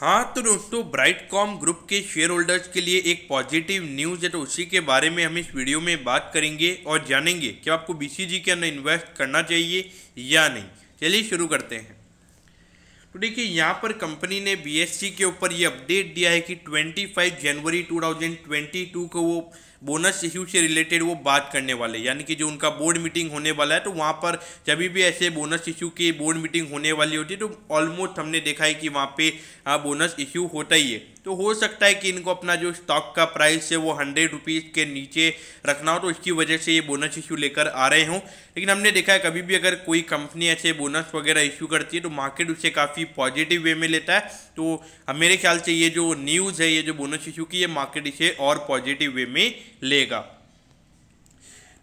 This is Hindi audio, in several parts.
हाँ तो दोस्तों ब्राइट कॉम ग्रुप के शेयर होल्डर्स के लिए एक पॉजिटिव न्यूज़ है तो उसी के बारे में हम इस वीडियो में बात करेंगे और जानेंगे कि आपको बीसीजी के अंदर इन्वेस्ट करना चाहिए या नहीं चलिए शुरू करते हैं तो देखिए यहाँ पर कंपनी ने बीएससी के ऊपर ये अपडेट दिया है कि 25 जनवरी 2022 को वो बोनस इशू से रिलेटेड वो बात करने वाले यानी कि जो उनका बोर्ड मीटिंग होने वाला है तो वहाँ पर जब भी ऐसे बोनस इशू की बोर्ड मीटिंग होने वाली होती है तो ऑलमोस्ट हमने देखा है कि वहाँ पे बोनस इशू होता ही है तो हो सकता है कि इनको अपना जो स्टॉक का प्राइस है वो हंड्रेड रुपीज़ के नीचे रखना हो तो इसकी वजह से ये बोनस इशू लेकर आ रहे हों लेकिन हमने देखा है कभी भी अगर कोई कंपनी ऐसे बोनस वगैरह इशू करती है तो मार्केट उसे काफ़ी पॉजिटिव वे में लेता है तो मेरे ख्याल से ये जो न्यूज़ है ये जो बोनस इशू की ये मार्केट इसे और पॉजिटिव वे में लेगा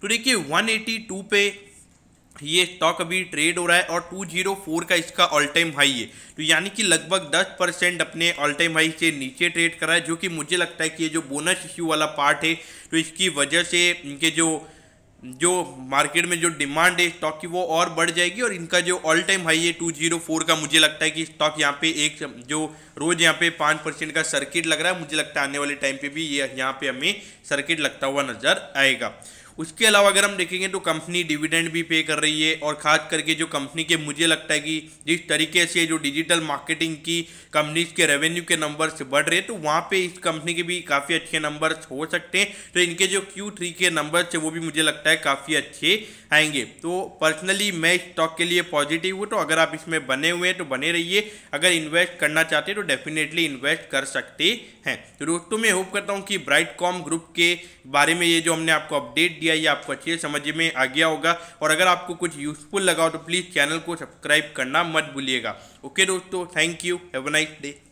तो देखिए 182 पे ये स्टॉक अभी ट्रेड हो रहा है और 204 का इसका ऑल टाइम हाई है तो यानी कि लगभग 10 परसेंट अपने ऑल टाइम हाई से नीचे ट्रेड कर रहा है जो कि मुझे लगता है कि ये जो बोनस इश्यू वाला पार्ट है तो इसकी वजह से इनके जो जो मार्केट में जो डिमांड है स्टॉक की वो और बढ़ जाएगी और इनका जो ऑल टाइम हाई है टू जीरो फोर का मुझे लगता है कि स्टॉक यहाँ पे एक जो रोज़ यहाँ पे पाँच परसेंट का सर्किट लग रहा है मुझे लगता है आने वाले टाइम पे भी ये यहाँ पे हमें सर्किट लगता हुआ नज़र आएगा उसके अलावा अगर हम देखेंगे तो कंपनी डिविडेंड भी पे कर रही है और खास करके जो कंपनी के मुझे लगता है कि जिस तरीके से जो डिजिटल मार्केटिंग की कंपनीज के रेवेन्यू के नंबर्स बढ़ रहे हैं तो वहाँ पे इस कंपनी के भी काफ़ी अच्छे नंबर्स हो सकते हैं तो इनके जो क्यू के नंबर्स है वो भी मुझे लगता है काफ़ी अच्छे आएंगे तो पर्सनली मैं स्टॉक के लिए पॉजिटिव हूँ तो अगर आप इसमें बने हुए हैं तो बने रहिए अगर इन्वेस्ट करना चाहते हैं तो डेफिनेटली इन्वेस्ट कर सकते हैं तो दोस्तों मैं होप करता हूँ कि ब्राइट ग्रुप के बारे में ये जो हमने आपको अपडेट दिया किया ये आपको अच्छे समझ में आ गया होगा और अगर आपको कुछ यूज़फुल लगा हो तो प्लीज़ चैनल को सब्सक्राइब करना मत भूलिएगा ओके दोस्तों thank you have a nice day